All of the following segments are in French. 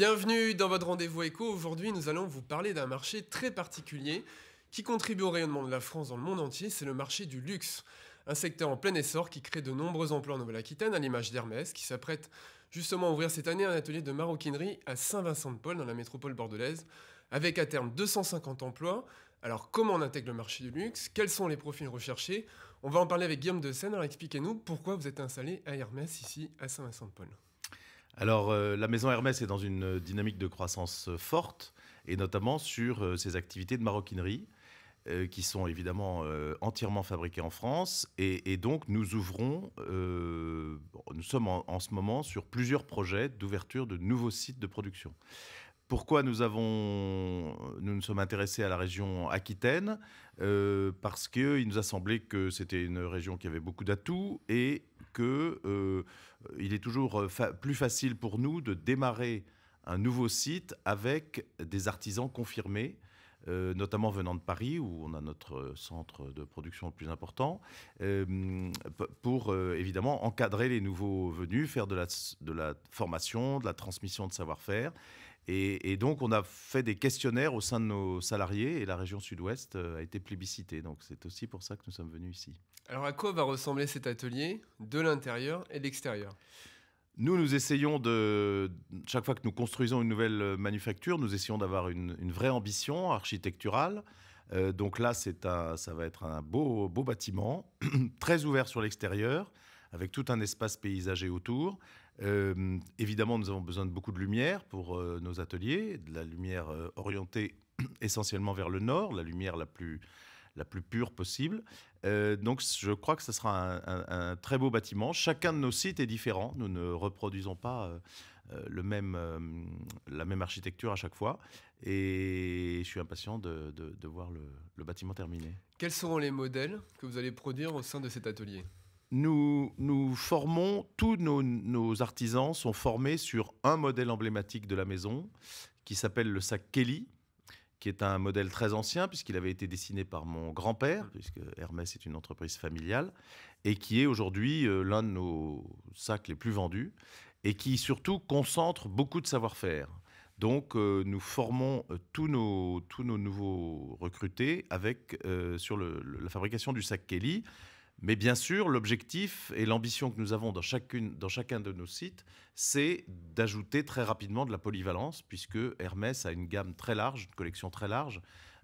Bienvenue dans votre rendez-vous éco. Aujourd'hui, nous allons vous parler d'un marché très particulier qui contribue au rayonnement de la France dans le monde entier, c'est le marché du luxe. Un secteur en plein essor qui crée de nombreux emplois en Nouvelle-Aquitaine, à l'image d'Hermès, qui s'apprête justement à ouvrir cette année un atelier de maroquinerie à Saint-Vincent-de-Paul, dans la métropole bordelaise, avec à terme 250 emplois. Alors comment on intègre le marché du luxe Quels sont les profils recherchés On va en parler avec Guillaume de Seine. Alors expliquez-nous pourquoi vous êtes installé à Hermès, ici, à Saint-Vincent-de-Paul. Alors, euh, la maison Hermès est dans une euh, dynamique de croissance euh, forte, et notamment sur ses activités de maroquinerie, qui sont évidemment entièrement fabriquées en France. Et, donc, nous ouvrons, nous sommes en, ce moment sur plusieurs projets d'ouverture de nouveaux sites de production. Pourquoi nous, avons, nous nous sommes intéressés à la région Aquitaine Parce qu'il nous a semblé que c'était une région qui avait beaucoup d'atouts et que euh, il est toujours euh, plus facile pour nous de démarrer un nouveau site avec des artisans confirmés euh, notamment venant de Paris, où on a notre centre de production le plus important, euh, pour euh, évidemment encadrer les nouveaux venus, faire de la, formation, de la transmission de savoir-faire. Et, et, donc, on a fait des questionnaires au sein de nos salariés et la région sud-ouest a été plébiscitée. Donc, c'est aussi pour ça que nous sommes venus ici. Alors, à quoi va ressembler cet atelier de l'intérieur et de l'extérieur nous, nous essayons de, chaque fois que nous construisons une nouvelle euh, manufacture, nous essayons d'avoir une, vraie ambition architecturale. Euh, donc là, c'est un, ça va être un beau, beau bâtiment, très ouvert sur l'extérieur, avec tout un espace paysager autour. Euh, évidemment, nous avons besoin de beaucoup de lumière pour nos ateliers, de la lumière orientée essentiellement vers le nord, la lumière la plus la plus pure possible. Euh, donc je crois que ce sera un, très beau bâtiment. Chacun de nos sites est différent. Nous ne reproduisons pas euh, euh, le même, la même architecture à chaque fois. Et je suis impatient de, voir le, bâtiment terminé. Quels seront les modèles que vous allez produire au sein de cet atelier nous, nous formons, tous nos artisans sont formés sur un modèle emblématique de la maison qui s'appelle le sac Kelly, qui est un modèle très ancien, puisqu'il avait été dessiné par mon grand-père, puisque Hermès est une entreprise familiale, et qui est aujourd'hui euh, l'un de nos sacs les plus vendus, et qui surtout concentre beaucoup de savoir-faire. Donc euh, nous formons euh, tous nos, nouveaux recrutés avec, sur la fabrication du sac Kelly, mais bien sûr, l'objectif et l'ambition que nous avons dans, chacune, dans chacun de nos sites, c'est d'ajouter très rapidement de la polyvalence, puisque Hermès a une gamme très large, une collection très large,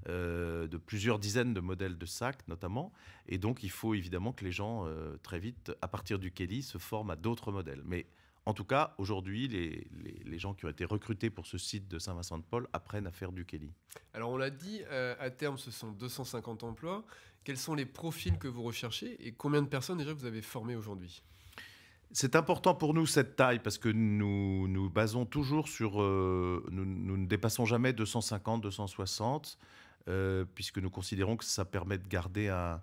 euh, de plusieurs dizaines de modèles de sacs notamment. Et donc, il faut évidemment que les gens, euh, très vite, à partir du Kelly, se forment à d'autres modèles. Mais en tout cas, aujourd'hui, les, gens qui ont été recrutés pour ce site de Saint-Vincent-de-Paul apprennent à faire du Kelly. Alors, on l'a dit, euh, à terme, ce sont 250 emplois. Quels sont les profils que vous recherchez et combien de personnes déjà vous avez formées aujourd'hui c'est important pour nous cette taille parce que nous nous basons toujours sur. Euh, nous, ne dépassons jamais 250, 260, euh, puisque nous considérons que ça permet de garder un,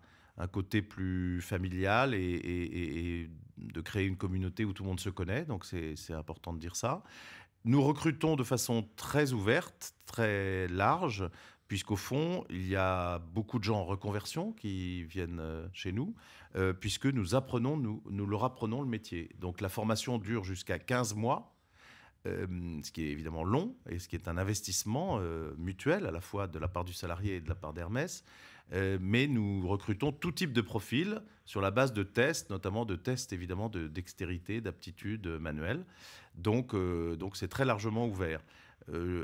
côté plus familial et, et, de créer une communauté où tout le monde se connaît. Donc c'est important de dire ça. Nous recrutons de façon très ouverte, très large, puisqu'au fond, il y a beaucoup de gens en reconversion qui viennent euh, chez nous, euh, puisque nous nous, leur apprenons le métier. Donc la formation dure jusqu'à 15 mois, euh, ce qui est évidemment long et ce qui est un investissement mutuel à la fois de la part du salarié et de la part d'Hermès. mais nous recrutons tout type de profils sur la base de tests, notamment de tests évidemment de dextérité, d'aptitude manuelle. donc c'est très largement ouvert. Euh,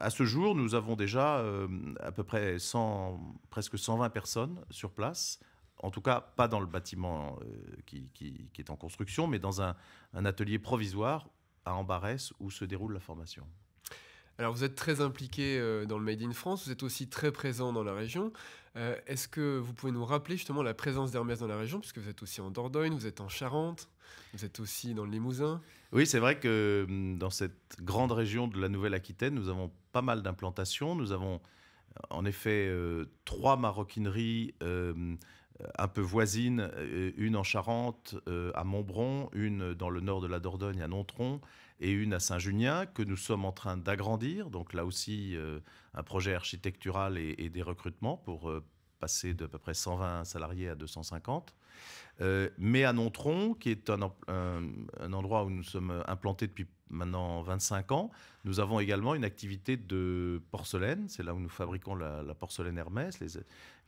à, ce jour, nous avons déjà euh, à peu près 100, presque 120 personnes sur place. En tout cas, pas dans le bâtiment euh, qui, est en construction, mais dans un, un atelier provisoire à Ambarès où se déroule la formation. Alors vous êtes très impliqué dans le Made in France, vous êtes aussi très présent dans la région. Euh, est-ce que vous pouvez nous rappeler justement la présence d'Hermès dans la région, puisque vous êtes aussi en Dordogne, vous êtes en Charente, vous êtes aussi dans le Limousin Oui, c'est vrai que hum, dans cette grande région de la Nouvelle-Aquitaine, nous avons pas mal d'implantations. Nous avons en effet euh, trois maroquineries, euh, euh, un peu voisines, euh, une en Charente, euh, à Montbron, une dans le nord de la Dordogne, à Nontron, et une à Saint-Junien, que nous sommes en train d'agrandir. Donc là aussi, un projet architectural et, et des recrutements pour passer d'à peu près 120 salariés à 250. Euh, mais à Nontron, qui est un, endroit où nous sommes implantés depuis maintenant 25 ans, nous avons également une activité de porcelaine. C'est là où nous fabriquons la, porcelaine Hermès,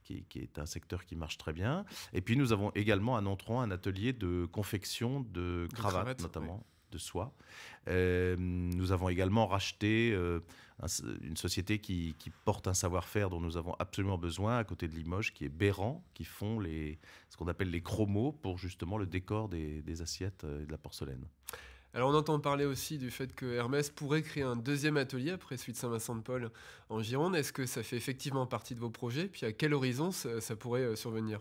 qui, est un secteur qui marche très bien. Et puis nous avons également à Nontron un atelier de confection de cravates, notamment soi. Euh, nous avons également racheté euh, une société qui, porte un savoir-faire dont nous avons absolument besoin à côté de Limoges, qui est Béran, qui font ce qu'on appelle les chromos pour justement le décor des, assiettes euh, et de la porcelaine. Alors on entend parler aussi du fait que Hermès pourrait créer un deuxième atelier après celui de Saint-Vincent-de-Paul en Gironde. Est-ce que ça fait effectivement partie de vos projets Puis à quel horizon ça pourrait survenir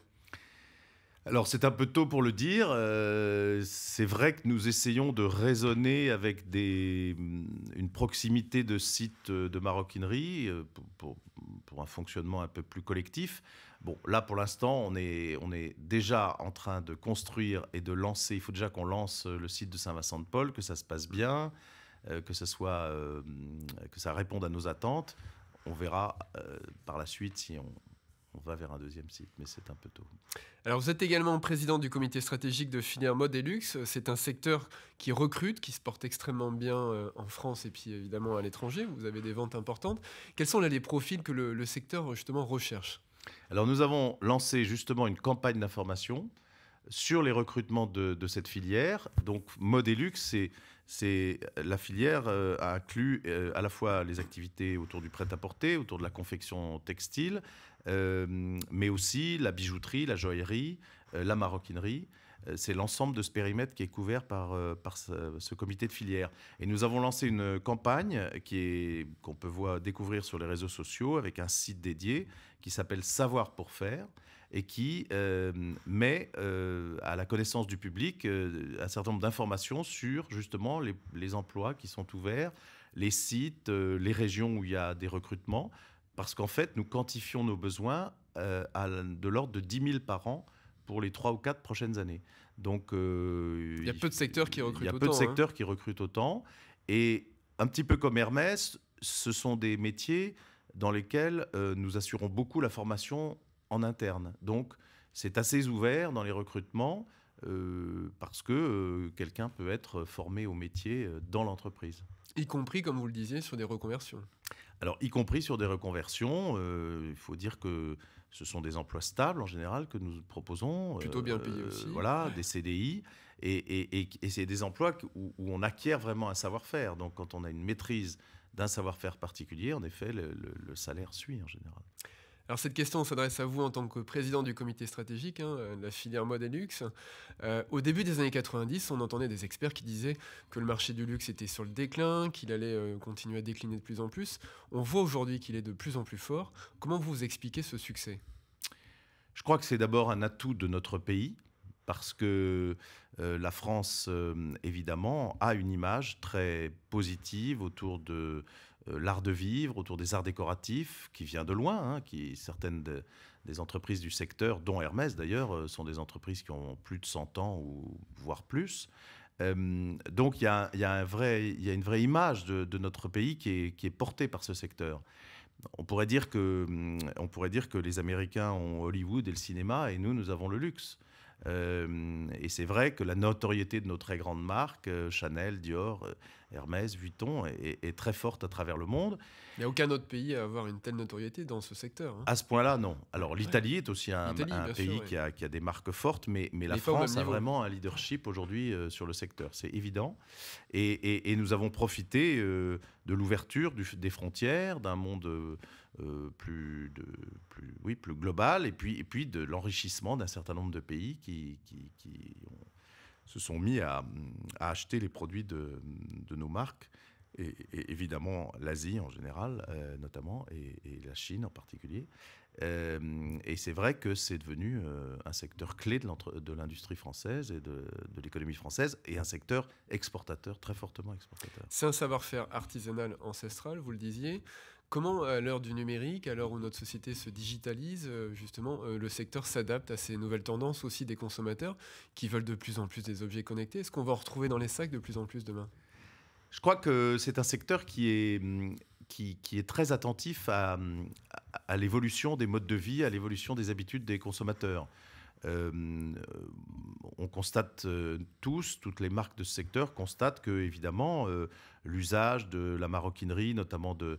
alors c'est un peu tôt pour le dire. Euh, c'est vrai que nous essayons de raisonner avec des, mm, une proximité de sites euh, de maroquinerie euh, pour, un fonctionnement un peu plus collectif. Bon, là pour l'instant, on est, on est déjà en train de construire et de lancer. Il faut déjà qu'on lance le site de Saint-Vincent-de-Paul, que ça se passe bien, que, soit, que ça réponde à nos attentes. On verra par la suite si on, on va vers un deuxième site, mais c'est un peu tôt. Alors vous êtes également président du comité stratégique de Filière Mode et Luxe. C'est un secteur qui recrute, qui se porte extrêmement bien euh, en France et puis évidemment à l'étranger. Vous avez des ventes importantes. Quels sont les profils que le, secteur justement recherche Alors nous avons lancé justement une campagne d'information sur les recrutements de, cette filière. Donc, mode et luxe, c'est la filière euh, a inclus euh, à la fois les activités autour du prêt-à-porter, autour de la confection textile, euh, mais aussi la bijouterie, la joaillerie, euh, la maroquinerie. Euh, c'est l'ensemble de ce périmètre qui est couvert par, ce, comité de filière. Et nous avons lancé une campagne qui qu'on peut voir, découvrir sur les réseaux sociaux avec un site dédié qui s'appelle Savoir pour faire et qui met à la connaissance du public un certain nombre d'informations sur justement les, emplois qui sont ouverts, les sites, les régions où il y a des recrutements. Parce qu'en fait, nous quantifions nos besoins euh, à, de l'ordre de 10 000 par an pour les 3 ou 4 prochaines années. Donc, euh, il y a peu de secteurs qui recrutent autant. Il y a peu de hein. secteurs qui recrutent autant. Et un petit peu comme Hermès, ce sont des métiers dans lesquels euh, nous assurons beaucoup la formation en interne. Donc, c'est assez ouvert dans les recrutements parce que quelqu'un peut être formé au métier dans l'entreprise. Y compris, comme vous le disiez, sur des reconversions. Alors, y compris sur des reconversions, euh, il faut dire que ce sont des emplois stables en général que nous proposons. Plutôt bien euh, payés Voilà, des CDI. Et, c'est des emplois où, on acquiert vraiment un savoir-faire. Donc, quand on a une maîtrise d'un savoir-faire particulier, en effet, le, salaire suit en général. Alors cette question s'adresse à vous en tant que président du comité stratégique hein, euh, de la filière mode et luxe. Euh, au début des années 90, on entendait des experts qui disaient que le marché du luxe était sur le déclin, qu'il allait euh, continuer à décliner de plus en plus. On voit aujourd'hui qu'il est de plus en plus fort. Comment vous expliquez ce succès Je crois que c'est d'abord un atout de notre pays parce que la France, évidemment, a une image très positive autour de euh, l'art de vivre, autour des arts décoratifs, qui vient de loin, hein, qui certaines des entreprises du secteur, dont Hermès d'ailleurs, euh, sont des entreprises qui ont plus de 100 ans ou voire plus. donc il y a, une vraie image de, notre pays qui est, portée par ce secteur. Hum, on pourrait dire que les Américains ont Hollywood et le cinéma, et nous, nous avons le luxe. Euh, et c'est vrai que la notoriété de nos très grandes marques, euh, Chanel, Dior, euh, Hermès, Vuitton, est, très forte à travers le monde. Il n'y a aucun autre pays à avoir une telle notoriété dans ce secteur. Hein. À ce point-là, non. Alors l'Italie est aussi un, pays qui, a, des marques fortes, mais, mais la France a vraiment un leadership aujourd'hui sur le secteur, c'est évident. Et, et, nous avons profité de l'ouverture des frontières, d'un monde euh, plus, de, plus, oui, plus globale, et puis, et puis de l'enrichissement d'un certain nombre de pays qui, se sont mis à, acheter les produits de, nos marques, et, évidemment l'Asie en général, euh, notamment, et, la Chine en particulier. Euh, et c'est vrai que c'est devenu un secteur clé de l'industrie française et de, de l'économie française, et un secteur exportateur, très fortement exportateur. C'est un savoir-faire artisanal ancestral, vous le disiez. Comment, à l'heure du numérique, à l'heure où notre société se digitalise, euh, justement, euh, le secteur s'adapte à ces nouvelles tendances aussi des consommateurs qui veulent de plus en plus des objets connectés Est-ce qu'on va retrouver dans les sacs de plus en plus demain Je crois que c'est un secteur qui est, mm, très attentif mm, à l'évolution des modes de vie, à l'évolution des habitudes des consommateurs. Euh, on constate euh, tous, toutes les marques de ce secteur constatent que, évidemment, euh, l'usage de la maroquinerie, notamment de,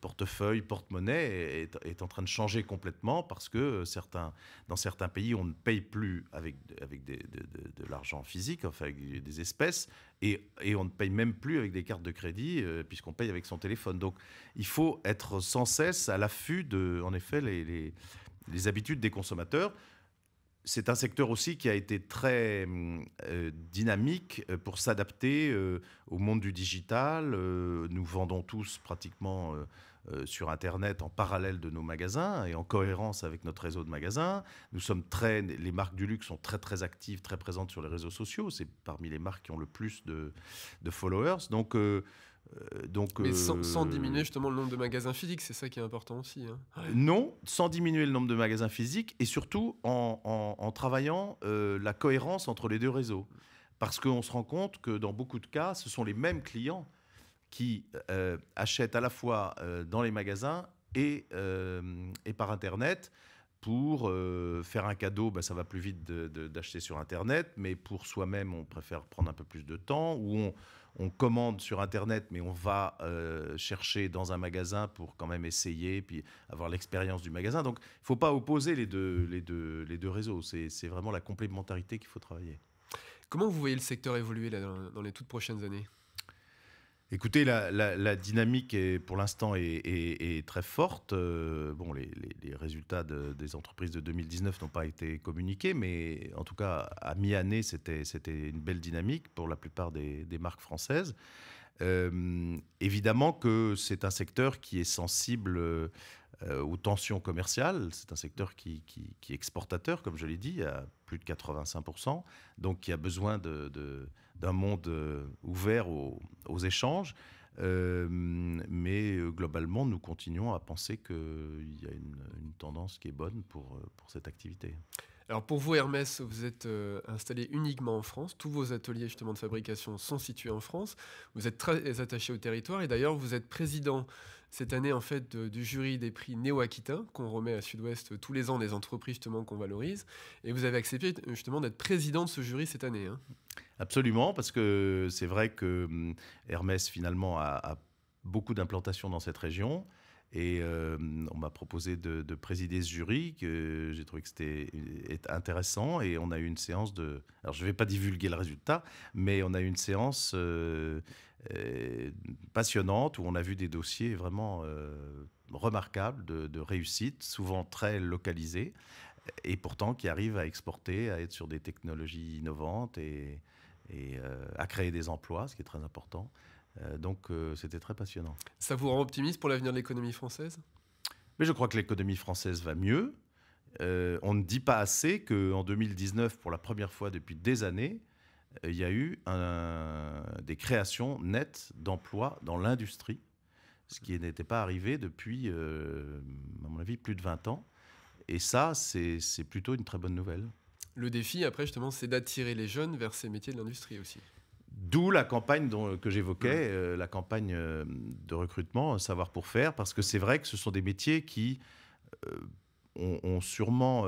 portefeuille, porte-monnaie, est, en train de changer complètement parce que certains, dans certains pays, on ne paye plus avec, avec de, l'argent physique, enfin avec des espèces, et, on ne paye même plus avec des cartes de crédit puisqu'on paye avec son téléphone. Donc, il faut être sans cesse à l'affût de, en effet, les habitudes des consommateurs c'est un secteur aussi qui a été très hum, euh, dynamique euh, pour s'adapter euh, au monde du digital. nous vendons tous pratiquement sur Internet en parallèle de nos magasins et en cohérence avec notre réseau de magasins. Nous sommes très, les marques du luxe sont très très actives, très présentes sur les réseaux sociaux. C'est parmi les marques qui ont le plus de, de followers. Donc euh, donc, Mais sans, euh, diminuer justement le nombre de magasins physiques, c'est ça qui est important aussi. Hein. Euh, non, sans diminuer le nombre de magasins physiques et surtout en, travaillant la cohérence entre les deux réseaux. Parce qu'on se rend compte que dans beaucoup de cas, ce sont les mêmes clients qui achètent à la fois dans les magasins et, et par Internet. Pour faire un cadeau, ben, ça va plus vite d'acheter sur Internet, mais pour soi-même, on préfère prendre un peu plus de temps, ou on, on commande sur Internet, mais on va euh, chercher dans un magasin pour quand même essayer, puis avoir l'expérience du magasin. Donc, il ne faut pas opposer les deux, réseaux. C'est vraiment la complémentarité qu'il faut travailler. Comment vous voyez le secteur évoluer dans les toutes prochaines années Écoutez, la, dynamique est, pour l'instant est, très forte. Euh, bon, les, résultats des entreprises de 2019 n'ont pas été communiqués, mais en tout cas, à mi-année, c'était une belle dynamique pour la plupart des, marques françaises. Euh, évidemment que c'est un secteur qui est sensible euh, aux tensions commerciales, c'est un secteur qui, est exportateur, comme je l'ai dit, à plus de 85%, donc qui a besoin de d'un monde euh, ouvert aux, échanges. Euh, mais euh, globalement, nous continuons à penser qu'il y a une, tendance qui est bonne pour, pour cette activité. Alors pour vous, Hermès, vous êtes euh, installé uniquement en France. Tous vos ateliers justement de fabrication sont situés en France. Vous êtes très attaché au territoire et d'ailleurs vous êtes président cette année en fait du jury des prix Néo-Aquitains qu'on remet à Sud-Ouest euh, tous les ans des entreprises justement qu'on valorise. Et vous avez accepté justement d'être président de ce jury cette année. Hein. Absolument, parce que c'est vrai que hum, Hermès finalement a beaucoup d'implantations dans cette région. Et euh, on m'a proposé de, présider ce jury, que j'ai trouvé que c'était intéressant. Et on a eu une séance de. Alors, je ne vais pas divulguer le résultat, mais on a eu une séance euh, euh, passionnante où on a vu des dossiers vraiment remarquables de, réussite, souvent très localisés, et pourtant qui arrivent à exporter, à être sur des technologies innovantes et à créer des emplois, ce qui est très important. Euh, donc euh, c'était très passionnant. Ça vous rend optimiste pour l'avenir de l'économie française Mais je crois que l'économie française va mieux. Euh, on ne dit pas assez qu'en 2019, pour la première fois depuis des années, il y a eu des créations nettes d'emplois dans l'industrie, ce qui n'était pas arrivé depuis, à mon avis, plus de 20 ans. Et ça, c'est plutôt une très bonne nouvelle. Le défi, après, justement, c'est d'attirer les jeunes vers ces métiers de l'industrie aussi. D'où la campagne que j'évoquais, euh, la campagne euh, de recrutement, euh, savoir pour faire, parce que c'est vrai que ce sont des métiers qui ont, sûrement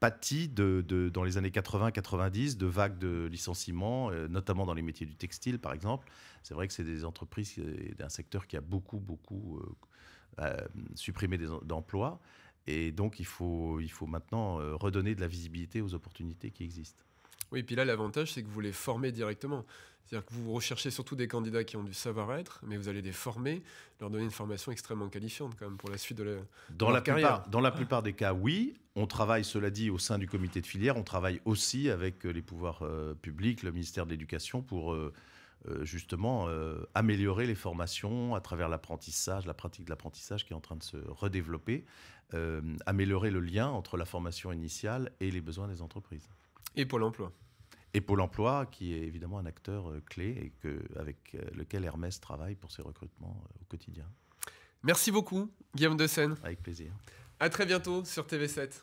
pâti dans les années 80-90 de vagues de licenciements, notamment dans les métiers du textile par exemple. C'est vrai que c'est des entreprises d'un secteur qui a beaucoup, beaucoup supprimé d'emplois. Et donc il faut, il faut maintenant redonner de la visibilité aux opportunités qui existent. Oui, et puis là, l'avantage, c'est que vous les formez directement. C'est-à-dire que vous recherchez surtout des candidats qui ont du savoir-être, mais vous allez les former, leur donner une formation extrêmement qualifiante quand même pour la suite de, la, dans la carrière. Plupart, dans la plupart des cas, oui. On travaille, cela dit, au sein du comité de filière. On travaille aussi avec euh, les pouvoirs euh, publics, le ministère de l'Éducation, pour euh, justement améliorer les formations à travers l'apprentissage, la pratique de l'apprentissage qui est en train de se redévelopper, améliorer le lien entre la formation initiale et les besoins des entreprises. Et Pôle emploi. Et Pôle emploi, qui est évidemment un acteur euh, clé et avec euh, lequel Hermès travaille pour ses recrutements euh, au quotidien. Merci beaucoup, Guillaume De Avec plaisir. À très bientôt sur TV7.